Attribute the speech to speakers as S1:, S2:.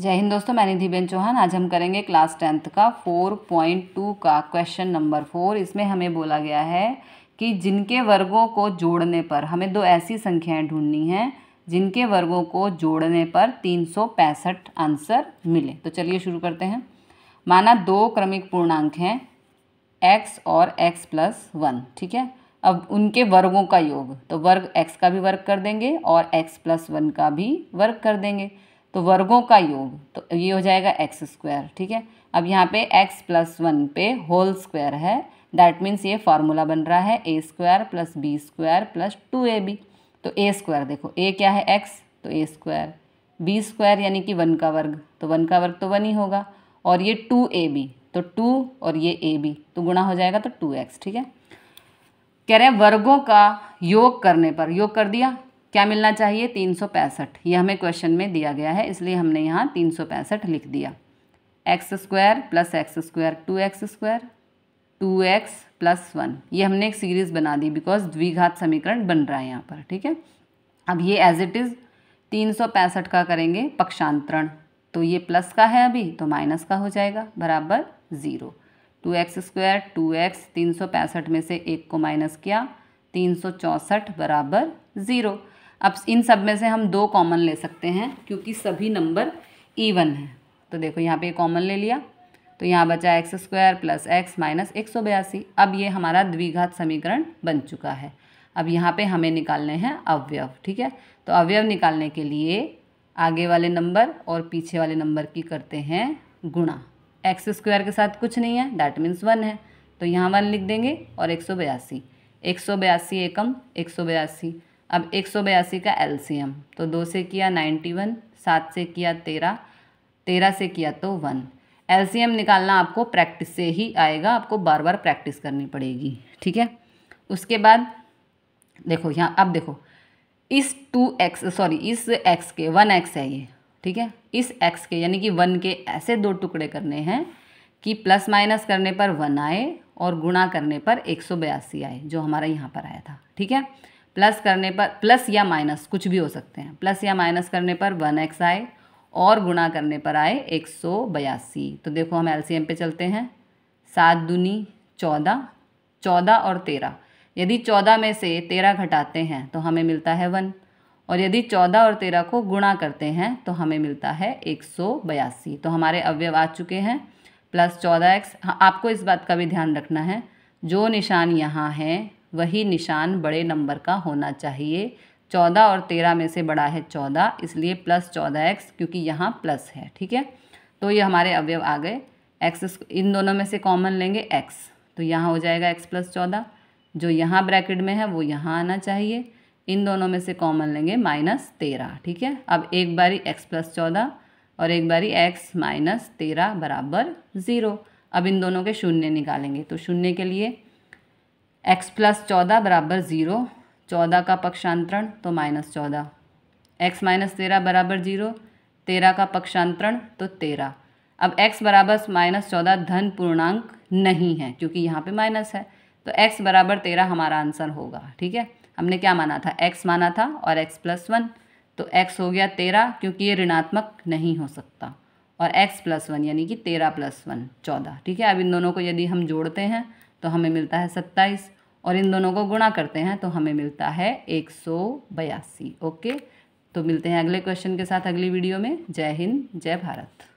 S1: जय हिंद दोस्तों मैं निधिबेन चौहान आज हम करेंगे क्लास टेंथ का फोर पॉइंट टू का क्वेश्चन नंबर फोर इसमें हमें बोला गया है कि जिनके वर्गों को जोड़ने पर हमें दो ऐसी संख्याएं ढूंढनी हैं जिनके वर्गों को जोड़ने पर तीन सौ पैंसठ आंसर मिले तो चलिए शुरू करते हैं माना दो क्रमिक पूर्णांक हैं एक्स और एक्स प्लस वन ठीक है अब उनके वर्गों का योग तो वर्ग एक्स का भी वर्ग कर देंगे और एक्स प्लस वन का भी वर्ग कर देंगे तो वर्गों का योग तो ये हो जाएगा एक्स स्क्वायर ठीक है अब यहाँ पे एक्स प्लस वन पे होल स्क्वायर है दैट मीन्स ये फार्मूला बन रहा है a square plus b square plus two a b तो ए स्क्वायर देखो ए क्या है एक्स तो ए स्क्वायर बी स्क्वायर यानी कि वन का वर्ग तो वन का वर्ग तो वन ही होगा और ये टू ए बी तो टू और ये ए बी तो गुणा हो जाएगा तो टू एक्स ठीक है कह रहे हैं वर्गों का योग करने पर योग कर दिया क्या मिलना चाहिए तीन सौ पैंसठ ये हमें क्वेश्चन में दिया गया है इसलिए हमने यहाँ तीन सौ पैंसठ लिख दिया x square plus x square two x square two x plus one ये हमने एक सीरीज़ बना दी बिकॉज द्विघात समीकरण बन रहा है यहाँ पर ठीक है अब ये एज इट इज़ तीन सौ पैंसठ का करेंगे पक्षांतरण तो ये प्लस का है अभी तो माइनस का हो जाएगा बराबर zero two x square two x तीन सौ पैंसठ में से एक को माइनस किया तीन सौ चौंसठ बराबर ज़ीरो अब इन सब में से हम दो कॉमन ले सकते हैं क्योंकि सभी नंबर ईवन है तो देखो यहाँ पे कॉमन ले लिया तो यहाँ बचा x square plus x minus एक सौ बयासी अब ये हमारा द्विघात समीकरण बन चुका है अब यहाँ पे हमें निकालने हैं अवयव ठीक है तो अवयव निकालने के लिए आगे वाले नंबर और पीछे वाले नंबर की करते हैं गुणा एक्स स्क्वायर के साथ कुछ नहीं है दैट मीन्स वन है तो यहाँ वन लिख देंगे और एक सौ बयासी एक सौ बयासी एकम एक सौ बयासी अब एक सौ बयासी का एलसीएम तो दो से किया नाइन्टी वन सात से किया तेरह तेरह से किया तो वन एलसीएम निकालना आपको प्रैक्टिस से ही आएगा आपको बार बार प्रैक्टिस करनी पड़ेगी ठीक है उसके बाद देखो यहाँ अब देखो इस टू एक्स सॉरी इस एक्स के वन एक्स है ये ठीक है इस एक्स के यानी कि वन के ऐसे दो टुकड़े करने हैं कि प्लस माइनस करने पर वन आए और गुणा करने पर एक सौ बयासी आए जो हमारा यहाँ पर आया था ठीक है प्लस करने पर प्लस या माइनस कुछ भी हो सकते हैं प्लस या माइनस करने पर वन एक्स आए और गुणा करने पर आए एक सौ बयासी तो देखो हम एलसीएम पे चलते हैं सात दूनी चौदह चौदह और तेरह यदि चौदह में से तेरह घटाते हैं तो हमें मिलता है वन और यदि चौदह और तेरह को गुणा करते हैं तो हमें मिलता है एक सौ बयासी तो हमारे अवयव आ चुके हैं प्लस चौदह एक्स हाँ, आपको इस बात का भी ध्यान रखना है जो निशान यहाँ है वही निशान बड़े नंबर का होना चाहिए चौदह और तेरह में से बड़ा है चौदह इसलिए प्लस चौदह एक्स क्योंकि यहाँ प्लस है ठीक है तो ये हमारे अवयव आ गए एक्स इन दोनों में से कॉमन लेंगे एक्स तो यहाँ हो जाएगा एक्स प्लस चौदह जो यहाँ ब्रैकेट में है वो यहाँ आना चाहिए इन दोनों में से कॉमन लेंगे माइनस तेरह ठीक है अब एक बारी एक्स प्लस चौदह और एक बारी एक्स माइनस तेरह बराबर ज़ीरो अब इन दोनों के शून्य निकालेंगे तो शून्य के लिए एक्स प्लस चौदह बराबर ज़ीरो चौदह का पक्षांतरण तो माइनस चौदह एक्स माइनस तेरह बराबर जीरो तेरह का पक्षांतरण तो तेरह अब एक्स बराबर माइनस चौदह धन पूर्णांक नहीं है क्योंकि यहाँ पे माइनस है तो एक्स बराबर तेरह हमारा आंसर होगा ठीक है हमने क्या माना था एक्स माना था और एक्स प्लस वन तो एक्स हो गया तेरह क्योंकि ये ऋणात्मक नहीं हो सकता और एक्स प्लस वन यानी कि तेरह प्लस वन चौदह ठीक है अब इन दोनों को यदि हम जोड़ते हैं तो हमें मिलता है सत्ताईस और इन दोनों को गुणा करते हैं तो हमें मिलता है एक सौ बयासी ओके तो मिलते हैं अगले क्वेश्चन के साथ अगली वीडियो में जय हिंद जय भारत